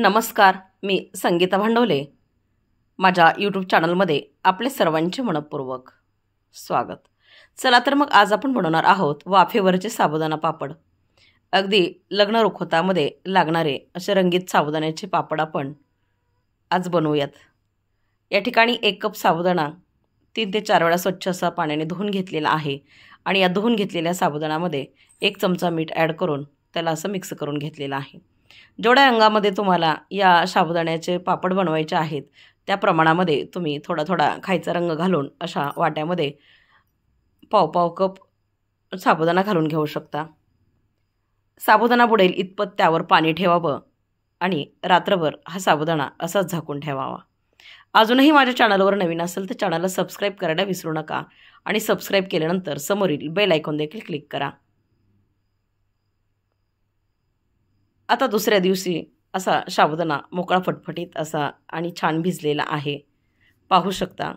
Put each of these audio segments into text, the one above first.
नमस्कार मी संगीता भांडवले माझ्या यूट्यूब चॅनलमध्ये आपले सर्वांचे मनपूर्वक स्वागत चला तर मग आज आपण बनवणार आहोत वाफेवरचे साबुदाणा पापड अगदी लग्न रुखवतामध्ये लागणारे असे रंगीत साबुदाण्याचे पापड आपण आज बनवूयात या ठिकाणी एक कप साबुदाणा तीन ते चार वेळा स्वच्छ असा पाण्याने धुवून घेतलेला आहे आणि या धुवून घेतलेल्या साबुदाणामध्ये एक चमचा मीठ ॲड करून त्याला असं मिक्स करून घेतलेलं आहे जेवढ्या अंगामध्ये तुम्हाला या साबुदाण्याचे पापड बनवायचे आहेत त्या प्रमाणामध्ये तुम्ही थोडा थोडा खायचा रंग घालून अशा वाट्यामध्ये पाव पाव कप साबुदाणा घालून घेऊ शकता साबुदाणा बुडेल इतपत त्यावर पाणी ठेवावं आणि रात्रभर हा साबुदाणा असाच झाकून ठेवावा अजूनही माझ्या चॅनलवर नवीन असेल तर चॅनलला सबस्क्राईब करायला विसरू नका आणि सबस्क्राईब केल्यानंतर समोरील बेल आयकॉन देखील क्लिक करा आता दुसऱ्या दिवशी असा शाबुदाना मोकळा फटफटीत असा आणि छान भिजलेला आहे पाहू शकता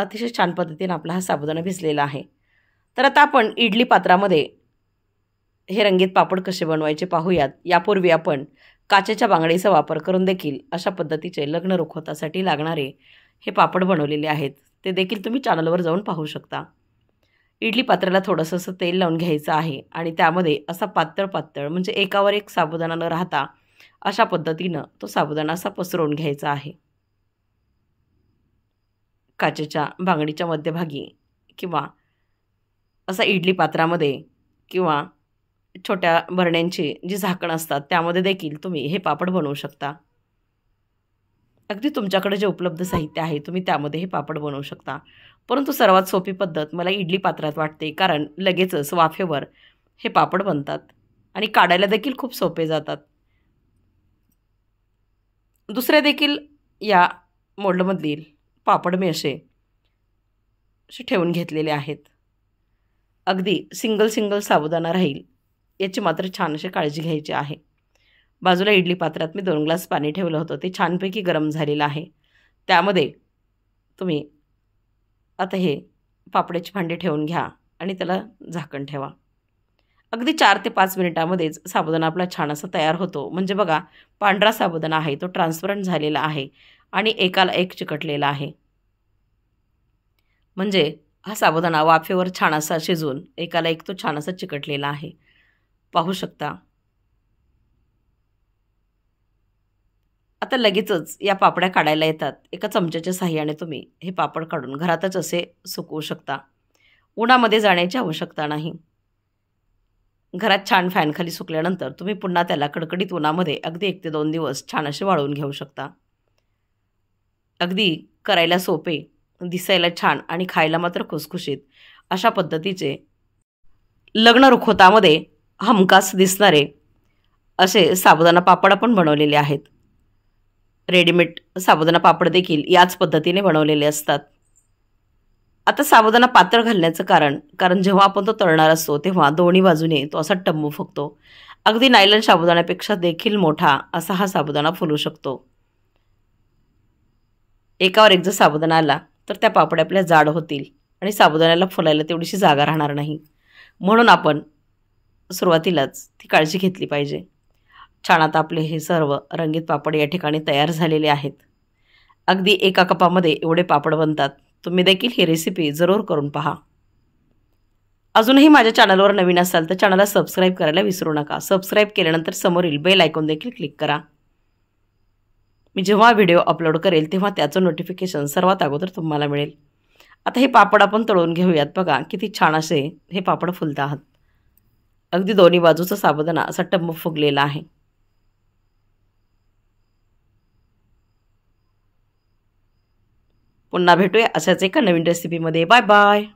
अतिशय छान पद्धतीने आपला हा साबुदाणा भिजलेला आहे तर आता आपण इडली पात्रामध्ये हे रंगीत पापड कसे बनवायचे पाहूयात यापूर्वी आपण काचेच्या बांगडीचा वापर करून देखील अशा पद्धतीचे लग्न रोखवतासाठी लागणारे हे पापड बनवलेले आहेत ते देखील तुम्ही चॅनलवर जाऊन पाहू शकता इडली पात्राला थोडंसं असं तेल लावून घ्यायचं आहे आणि त्यामध्ये असा पातळ पातळ म्हणजे एकावर एक साबुदाणा न राहता अशा पद्धतीनं तो साबुदाणा असा पसरवून घ्यायचा आहे काचेच्या बांगडीच्या मध्यभागी किंवा असा इडली पात्रामध्ये किंवा छोट्या बरण्यांची जी झाकण असतात त्यामध्ये देखील तुम्ही हे पापड बनवू शकता अगदी तुमच्याकडे जे उपलब्ध साहित्य आहे तुम्ही त्यामध्ये हे पापड बनवू शकता परंतु सर्वात सोपी पद्धत मला इडली पात्रात वाटते कारण लगेचच वाफेवर हे पापड बनतात आणि काढायला देखील खूप सोपे जातात दुसरे देखील या मोल्डमधील पापड मी असे ठेवून घेतलेले आहेत अगदी सिंगल सिंगल साबुदाणा राहील याची मात्र छान अशी काळजी घ्यायची आहे बाजूला इडली पात्रात मी दोन ग्लास पाणी ठेवलं होतं ते छानपैकी गरम झालेलं आहे त्यामध्ये तुम्ही आता हे पापड्याची भांडी ठेवून घ्या आणि त्याला झाकण ठेवा अगदी चार ते पाच मिनिटामध्येच साबुदाणा आपला छान असा तयार होतो म्हणजे बघा पांढरा साबुदाणा आहे तो ट्रान्सपरंट झालेला आहे आणि एकाला एक चिकटलेला आहे म्हणजे हा साबुदाणा वाफेवर छान असा शिजून एकाला एक तो छान असा चिकटलेला आहे पाहू शकता आता लगेचच या पापड्या काढायला येतात एका चमच्याच्या साह्याने तुम्ही हे पापड काढून घरातच असे सुकवू शकता उन्हामध्ये जाण्याची आवश्यकता नाही घरात छान फॅनखाली सुकल्यानंतर तुम्ही पुन्हा त्याला कडकडीत उन्हामध्ये अगदी एक ते दोन दिवस छान असे वाळवून घेऊ शकता अगदी करायला सोपे दिसायला छान आणि खायला मात्र खुसखुशीत अशा पद्धतीचे लग्न रुखोतामध्ये हमखास दिसणारे असे साबुदाणा पापड आपण बनवलेले आहेत रेडीमेड साबुदाणा पापड देखील याच पद्धतीने बनवलेले असतात आता साबुदाणा पातळ घालण्याचं कारण कारण जेव्हा आपण तो तळणार असतो तेव्हा दोन्ही बाजूने तो असा टंबू फुकतो अगदी नायलन साबुदाण्यापेक्षा देखील मोठा असा हा साबुदाणा फुलू शकतो एकावर एक जर साबुदाणा आला तर त्या पापड्या आपल्या जाड होतील आणि साबुदाण्याला फुलायला तेवढीशी जागा राहणार नाही म्हणून आपण सुरुवातीलाच ती काळजी घेतली पाहिजे छान आपले हे सर्व रंगीत पापड या ठिकाणी तयार झालेले आहेत अगदी एका कपामध्ये एवढे पापड बनतात तुम्ही देखील ही रेसिपी जरूर करून पहा अजूनही माझ्या चॅनलवर नवीन असाल तर चॅनलला सबस्क्राईब करायला विसरू नका सबस्क्राईब केल्यानंतर समोरील बेल आयकॉन देखील क्लिक करा मी जेव्हा व्हिडिओ अपलोड करेल तेव्हा त्याचं नोटिफिकेशन सर्वात अगोदर तुम्हाला मिळेल आता हे पापड आपण तळून घेऊयात बघा किती छान असे हे पापड फुलत आहात अगदी दोन्ही बाजूचा साबुदाणा असा टंब फुगलेला आहे पुन्हा भेटूया अशाच एका नवीन रेसिपीमध्ये बाय बाय